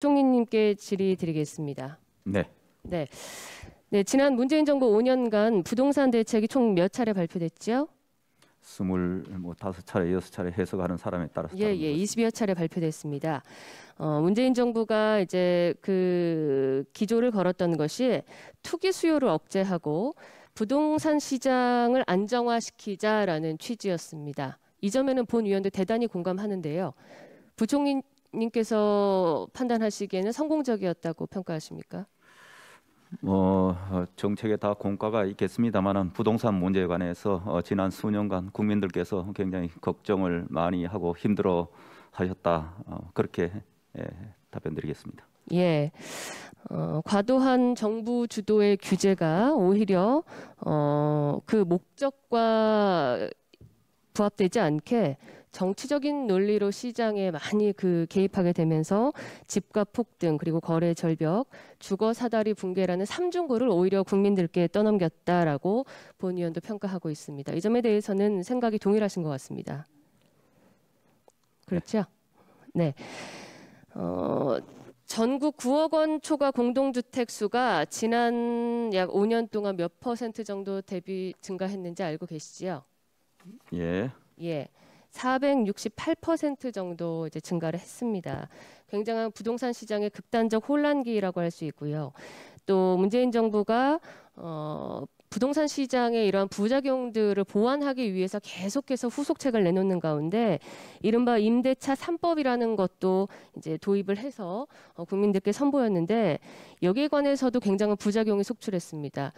총리님께 질의드리겠습니다. 네. 네. 네, 지난 문재인 정부 5년간 부동산 대책이 총 몇 차례 발표됐지요? 스 뭐 차례 여 차례 해석하는 사람에 따라서 예, 예, 20여 차례 발표됐습니다. 어, 문재인 정부가 이제 그 기조를 걸었던 것이 투기 수요를 억제하고 부동산 시장을 안정화시키자라는 취지였습니다. 이 점에는 본 위원도 대단히 공감하는데요. 부총리 님께서 판단하시기에는 성공적이었다고 평가하십니까? 어, 어, 정책에 다 공과가 있겠습니다만은 부동산 문제에 관해서 어, 지난 수년간 국민들께서 굉장히 걱정을 많이 하고 힘들어 하셨다 어, 그렇게 예, 답변드리겠습니다. 예. 어, 과도한 정부 주도의 규제가 오히려 어, 그 목적과 부합되지 않게 정치적인 논리로 시장에 많이 그 개입하게 되면서 집값 폭등 그리고 거래 절벽, 주거 사다리 붕괴라는 삼중고를 오히려 국민들께 떠넘겼다라고 본 의원도 평가하고 있습니다. 이 점에 대해서는 생각이 동일하신 것 같습니다. 그렇죠? 네. 어, 전국 9억 원 초과 공동주택 수가 지난 약 5년 동안 몇 퍼센트 정도 대비 증가했는지 알고 계시지요? 예. 예. 468% 정도 이제 증가를 했습니다. 굉장한 부동산 시장의 극단적 혼란기라고 할 수 있고요. 또 문재인 정부가 어 부동산 시장의 이러한 부작용들을 보완하기 위해서 계속해서 후속책을 내놓는 가운데 이른바 임대차 삼법이라는 것도 이제 도입을 해서 어, 국민들께 선보였는데 여기에 관해서도 굉장한 부작용이 속출했습니다.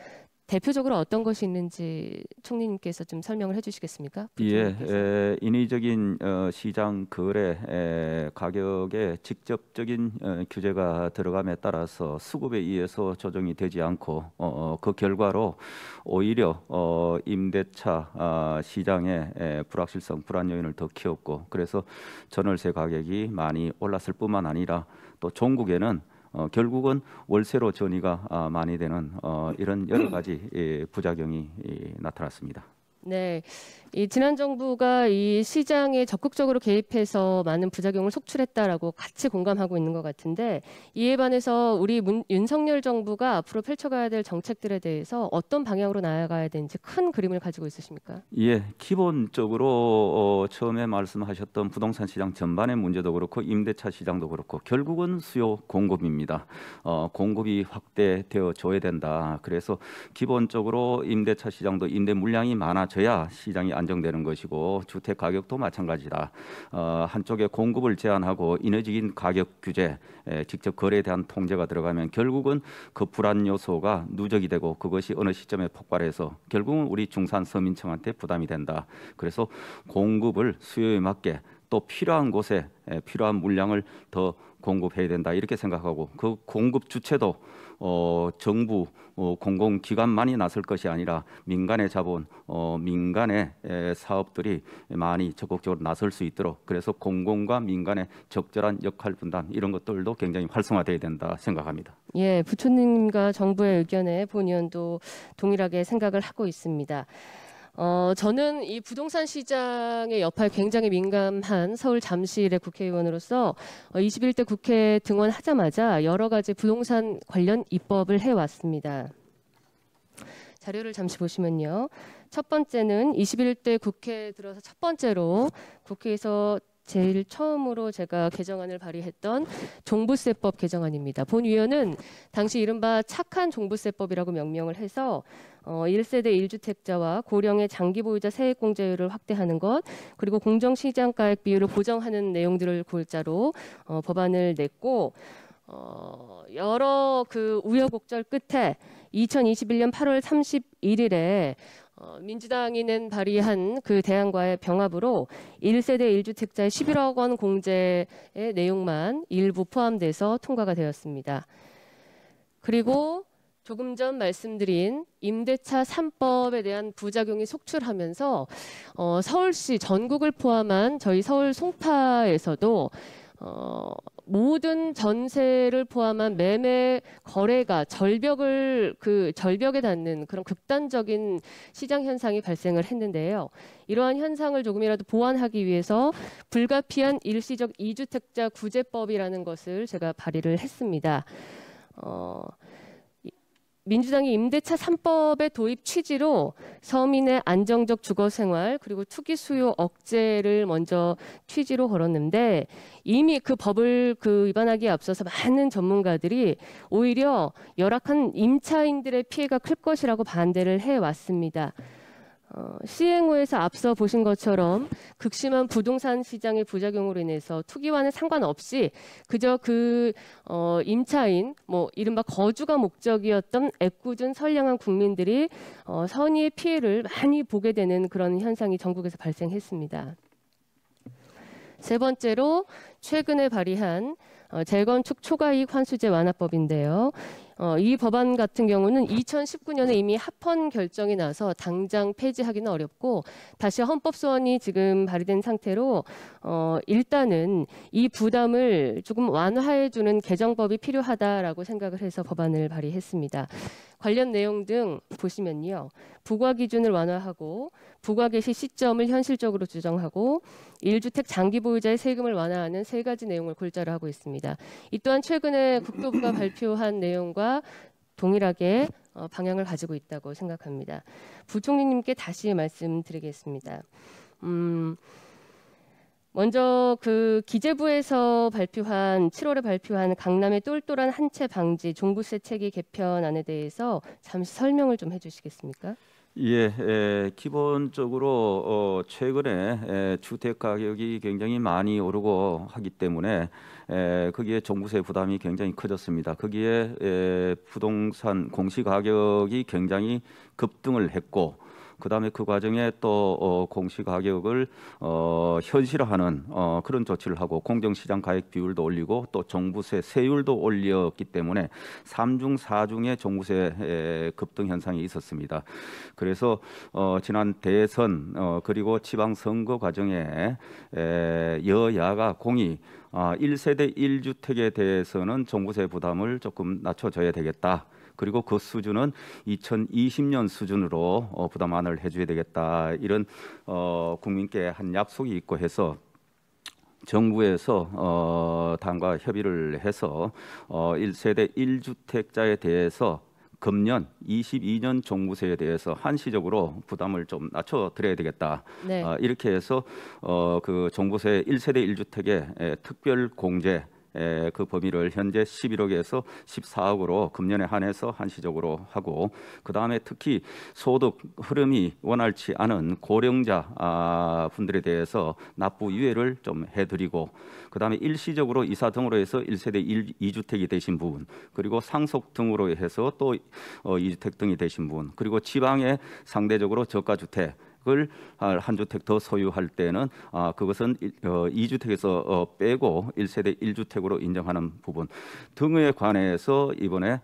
대표적으로 어떤 것이 있는지 총리님께서 좀 설명을 해주시겠습니까? 예, 에, 예, 인위적인 어, 시장 거래 에, 가격에 직접적인 어, 규제가 들어감에 따라서 수급에 의해서 조정이 되지 않고 어, 어 그 결과로 오히려 어, 임대차 아, 시장의 에, 불확실성, 불안 요인을 더 키웠고 그래서 전월세 가격이 많이 올랐을 뿐만 아니라 또 전국에는 어, 결국은 월세로 전이가 아, 많이 되는 어, 이런 여러 가지 예, 부작용이 나타났습니다. 네. 이 지난 정부가 이 시장에 적극적으로 개입해서 많은 부작용을 속출했다라고 같이 공감하고 있는 것 같은데 이에 반해서 우리 문, 윤석열 정부가 앞으로 펼쳐가야 될 정책들에 대해서 어떤 방향으로 나아가야 되는지 큰 그림을 가지고 있으십니까? 예, 기본적으로 어, 처음에 말씀하셨던 부동산 시장 전반의 문제도 그렇고 임대차 시장도 그렇고 결국은 수요 공급입니다. 어, 공급이 확대되어 줘야 된다. 그래서 기본적으로 임대차 시장도 임대 물량이 많아 맞춰야 시장이 안정되는 것이고 주택 가격도 마찬가지다. 어, 한쪽에 공급을 제한하고 인위적인 가격 규제, 에, 직접 거래에 대한 통제가 들어가면 결국은 그 불안 요소가 누적이 되고 그것이 어느 시점에 폭발해서 결국은 우리 중산 서민층한테 부담이 된다. 그래서 공급을 수요에 맞게 또 필요한 곳에 필요한 물량을 더 공급해야 된다 이렇게 생각하고 그 공급 주체도 어, 정부 어, 공공기관만이 나설 것이 아니라 민간의 자본, 어, 민간의 에, 사업들이 많이 적극적으로 나설 수 있도록 그래서 공공과 민간의 적절한 역할 분담 이런 것들도 굉장히 활성화돼야 된다 생각합니다. 예, 부처님과 정부의 의견에 본 의원도 동일하게 생각을 하고 있습니다. 어, 저는 이 부동산 시장의 여파에 굉장히 민감한 서울 잠실의 국회의원으로서 21대 어, 국회 등원하자마자 여러 가지 부동산 관련 입법을 해왔습니다. 자료를 잠시 보시면요. 첫 번째는 21대 국회 들어서 첫 번째로 국회에서 제일 처음으로 제가 개정안을 발의했던 종부세법 개정안입니다. 본위원은 당시 이른바 착한 종부세법이라고 명명을 해서 어, 1세대 1주택자와 고령의 장기 보유자 세액 공제율을 확대하는 것 그리고 공정시장가액 비율을 고정하는 내용들을 골자로 어, 법안을 냈고 어, 여러 그 우여곡절 끝에 2021년 8월 31일에 어, 민주당이는 발의한 그 대안과의 병합으로 1세대 1주택자의 11억 원 공제의 내용만 일부 포함돼서 통과가 되었습니다. 그리고 조금 전 말씀드린 임대차 3법에 대한 부작용이 속출하면서 어, 서울시 전국을 포함한 저희 서울 송파에서도 어, 모든 전세를 포함한 매매 거래가 절벽을 그 절벽에 닿는 그런 극단적인 시장 현상이 발생을 했는데요. 이러한 현상을 조금이라도 보완하기 위해서 불가피한 일시적 이주택자 구제법이라는 것을 제가 발의를 했습니다. 어, 민주당이 임대차 3법의 도입 취지로 서민의 안정적 주거 생활 그리고 투기 수요 억제를 먼저 취지로 걸었는데 이미 그 법을 그 위반하기에 앞서서 많은 전문가들이 오히려 열악한 임차인들의 피해가 클 것이라고 반대를 해 왔습니다. 어, 시행후에서 앞서 보신 것처럼 극심한 부동산 시장의 부작용으로 인해서 투기와는 상관없이 그저 그 어, 임차인, 뭐 이른바 거주가 목적이었던 애꿎은 선량한 국민들이 어, 선의의 피해를 많이 보게 되는 그런 현상이 전국에서 발생했습니다. 세 번째로 최근에 발의한 어, 재건축 초과이익 환수제 완화법인데요. 어, 이 법안 같은 경우는 2019년에 이미 합헌 결정이 나서 당장 폐지하기는 어렵고 다시 헌법 소원이 지금 발의된 상태로 어, 일단은 이 부담을 조금 완화해 주는 개정법이 필요하다라고 생각을 해서 법안을 발의했습니다. 관련 내용 등 보시면요. 부과 기준을 완화하고 부과 개시 시점을 현실적으로 조정하고 1주택 장기 보유자의 세금을 완화하는 세 가지 내용을 골자로 하고 있습니다. 이 또한 최근에 국토부가 발표한 내용과 동일하게 어, 방향을 가지고 있다고 생각합니다. 부총리님께 다시 말씀드리겠습니다. 음, 먼저 그 기재부에서 발표한 7월에 발표한 강남의 똘똘한 한채 방지 종부세 체계 개편안에 대해서 잠시 설명을 좀 해주시겠습니까? 예, 에, 예, 기본적으로 어, 최근에 에, 예, 주택 가격이 굉장히 많이 오르고 하기 때문에 에, 예, 거기에 종부세 부담이 굉장히 커졌습니다. 거기에 에, 부동산 공시 가격이 굉장히 급등을 했고 그다음에 그 과정에 또 어, 공시 가격을 어, 현실화하는 어, 그런 조치를 하고 공정시장 가액 비율도 올리고 또 종부세 세율도 올렸기 때문에 삼중사중의 종부세 급등 현상이 있었습니다. 그래서 어, 지난 대선 어, 그리고 지방 선거 과정에 에, 여야가 공이 아, 1세대 1주택에 대해서는 종부세 부담을 조금 낮춰줘야 되겠다. 그리고 그 수준은 2020년 수준으로 어, 부담안을 해줘야 되겠다 이런 어, 국민께 한 약속이 있고 해서 정부에서 어, 당과 협의를 해서 어, 1세대 1주택자에 대해서 금년 22년 종부세에 대해서 한시적으로 부담을 좀 낮춰 드려야 되겠다. 네. 어, 이렇게 해서 어, 그 종부세 1세대 1주택의 특별 공제 예, 그 범위를 현재 11억에서 14억으로 금년에 한해서 한시적으로 하고 그 다음에 특히 소득 흐름이 원활치 않은 고령자 아, 분들에 대해서 납부 유예를 좀 해드리고 그 다음에 일시적으로 이사 등으로 해서 1세대 1, 2주택이 되신 부분 그리고 상속 등으로 해서 또 2주택 어, 등이 되신 분 그리고 지방에 상대적으로 저가주택 주택을 아, 한 주택 더 소유할 때는 아, 그것은 이주택에서 어, 어, 빼고 1세대1주택으로 인정하는 부분 등에 관해서 이번에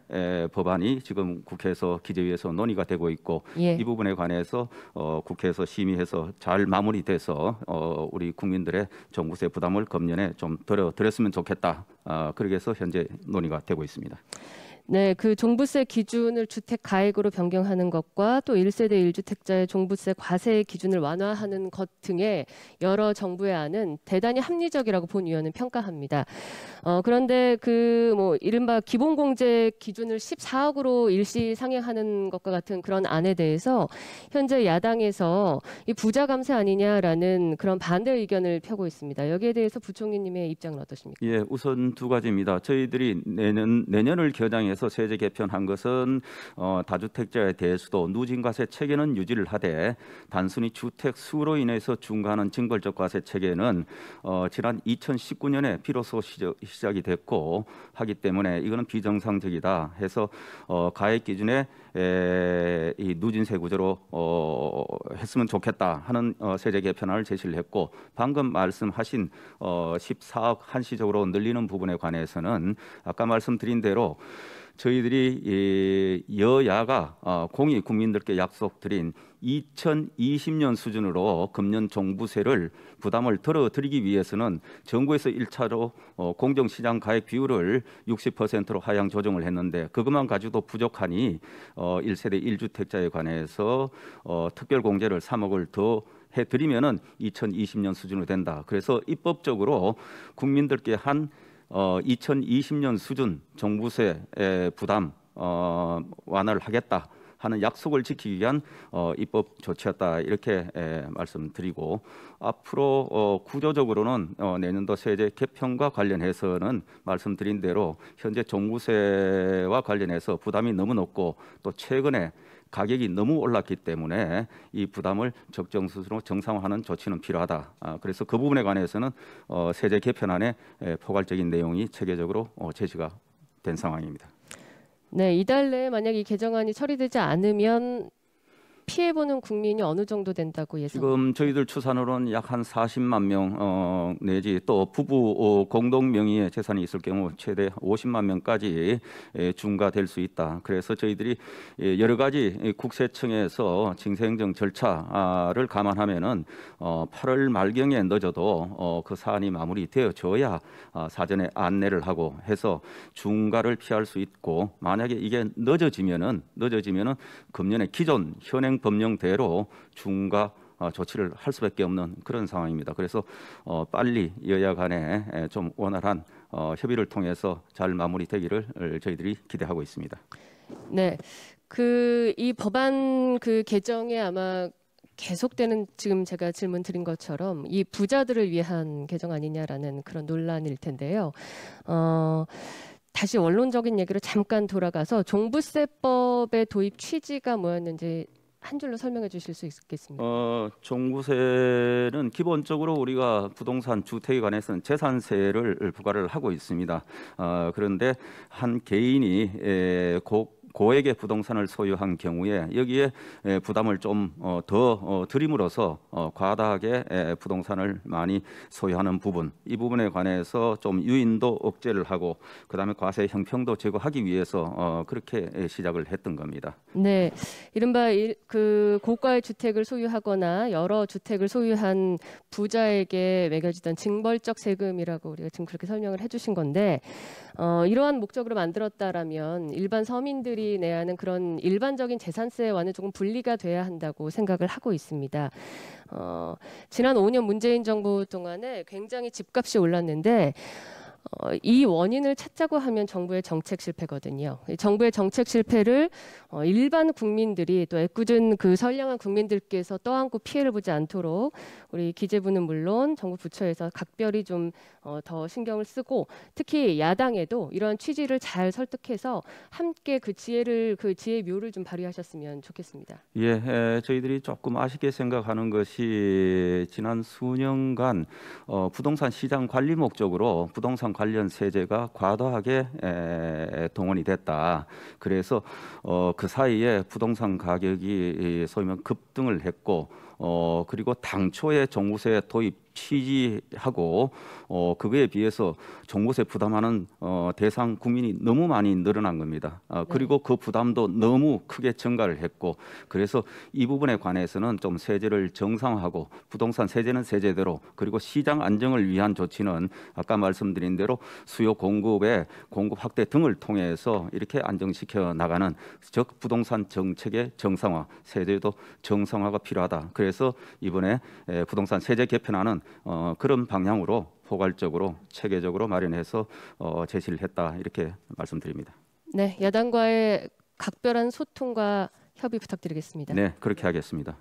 법안이 지금 국회에서 기재위에서 논의가 되고 있고 예. 이 부분에 관해서 어, 국회에서 심의해서 잘 마무리돼서 우리 국민들의 전국세 부담을 금년에 좀 덜어 드렸으면 좋겠다. 아, 그러기 해서 현재 논의가 되고 있습니다. 네, 그 종부세 기준을 주택 가액으로 변경하는 것과 또 1세대 1주택자의 종부세 과세 기준을 완화하는 것 등의 여러 정부의 안은 대단히 합리적이라고 본 위원은 평가합니다. 어, 그런데 그 뭐 이른바 기본공제 기준을 14억으로 일시 상향하는 것과 같은 그런 안에 대해서 현재 야당에서 이 부자 감세 아니냐라는 그런 반대 의견을 펴고 있습니다. 여기에 대해서 부총리님의 입장은 어떠십니까? 예, 우선 두 가지입니다. 저희들이 내년 내년을 겨냥해 관련해서 세제 개편한 것은 어, 다주택자에 대해서도 누진과세 체계는 유지를 하되 단순히 주택 수로 인해서 중과하는 징벌적 과세 체계는 어, 지난 2019년에 비로소 시작이 됐고 하기 때문에 이거는 비정상적이다 해서 어, 가액 기준에 에, 이 누진세 구조로 어, 했으면 좋겠다 하는 어, 세제 개편안을 제시를 했고 방금 말씀하신 어, 14억 한시적으로 늘리는 부분에 관해서는 아까 말씀드린 대로 저희들이 예, 여야가 어, 공이 국민들께 약속드린 2020년 수준으로 금년 종부세를 부담을 덜어드리기 위해서는 정부에서 1차로 어, 공정시장 가액 비율을 60%로 하향 조정을 했는데 그것만 가지고도 부족하니 1세대 어, 1주택자에 관해서 특별공제를 3억을 더 해드리면 2020년 수준으로 된다. 그래서 입법적으로 국민들께 한 어, 2020년 수준 정부세 부담 어, 완화를 하겠다 하는 약속을 지키기 위한 어, 입법 조치였다 이렇게 에, 말씀드리고 앞으로 어, 구조적으로는 어, 내년도 세제 개편과 관련해서는 말씀드린 대로 현재 정부세와 관련해서 부담이 너무 높고 또 최근에 가격이 너무 올랐기 때문에 이 부담을 적정 수준으로 정상화하는 조치는 필요하다. 아, 그래서 그 부분에 관해서는 어, 세제 개편안에 포괄적인 내용이 체계적으로 어, 제시가 된 상황입니다. 네, 이달 내에 만약 이 개정안이 처리되지 않으면 피해 보는 국민이 어느 정도 된다고 예상? 지금 저희들 추산으로는 약 한 40만 명 어, 내지 또 부부 어, 공동 명의의 재산이 있을 경우 최대 50만 명까지 예, 중과될 수 있다. 그래서 저희들이 예, 여러 가지 국세청에서 징세행정 절차를 감안하면은 어, 8월 말경에 늦어도 어, 그 사안이 마무리되어져야 어, 아, 사전에 안내를 하고 해서 중과를 피할 수 있고 만약에 이게 늦어지면은 늦어지면은 금년에 기존 현행 현행 법령대로 중과 어, 조치를 할 수밖에 없는 그런 상황입니다. 그래서 어, 빨리 여야 간에 좀 원활한 어, 협의를 통해서 잘 마무리되기를 저희들이 기대하고 있습니다. 네, 그 이 법안 그 개정에 아마 계속되는 지금 제가 질문 드린 것처럼 이 부자들을 위한 개정 아니냐라는 그런 논란일 텐데요. 어, 다시 원론적인 얘기로 잠깐 돌아가서 종부세법의 도입 취지가 뭐였는지 한 줄로 설명해 주실 수 있겠습니까? 어, 종부세는 기본적으로 우리가 부동산 주택에 관해서는 재산세를 부과를 하고 있습니다. 어, 그런데 한 개인이 에, 곧 고액의 부동산을 소유한 경우에 여기에 부담을 좀더 어, 어, 드림으로써 어, 과다하게 부동산을 많이 소유하는 부분 이 부분에 관해서 좀 유인도 억제를 하고 그다음에 과세 형평도 제고하기 위해서 그렇게 시작을 했던 겁니다. 네, 이른바 그 고가의 주택을 소유하거나 여러 주택을 소유한 부자에게 매겨지던 징벌적 세금이라고 우리가 지금 그렇게 설명을 해주신 건데 어, 이러한 목적으로 만들었다라면 일반 서민들이 내야 하는 그런 일반적인 재산세와는 조금 분리가 돼야 한다고 생각을 하고 있습니다. 어, 지난 5년 문재인 정부 동안에 굉장히 집값이 올랐는데 어, 이 원인을 찾자고 하면 정부의 정책 실패거든요. 정부의 정책 실패를 어, 일반 국민들이 또 애꿎은 그 선량한 국민들께서 떠안고 피해를 보지 않도록 우리 기재부는 물론 정부 부처에서 각별히 좀더 어, 신경을 쓰고 특히 야당에도 이런 취지를 잘 설득해서 함께 그 지혜를 그지혜 묘를 좀 발휘하셨으면 좋겠습니다. 예, 에, 예, 저희들이 조금 아쉽게 생각하는 것이 지난 수년간 어, 부동산 시장 관리 목적으로 부동산 관련 세제가 과도하게 에, 동원이 됐다. 그래서 어, 그그 사이에 부동산 가격이 소위 급등을 했고 어 그리고 당초에 종부세 도입 취지하고 어, 그거에 비해서 종부세 부담하는 어, 대상 국민이 너무 많이 늘어난 겁니다. 어, 그리고 네. 그 부담도 너무 크게 증가를 했고 그래서 이 부분에 관해서는 좀 세제를 정상화하고 부동산 세제는 세제대로 그리고 시장 안정을 위한 조치는 아까 말씀드린 대로 수요 공급의 공급 확대 등을 통해서 이렇게 안정시켜 나가는 즉 부동산 정책의 정상화 세제도 정상화가 필요하다. 그래서 이번에 부동산 세제 개편안은 어, 그런 방향으로 포괄적으로 체계적으로 마련해서 어, 제시를 했다 이렇게 말씀드립니다. 네, 야당과의 각별한 소통과 협의 부탁드리겠습니다. 네, 그렇게 하겠습니다.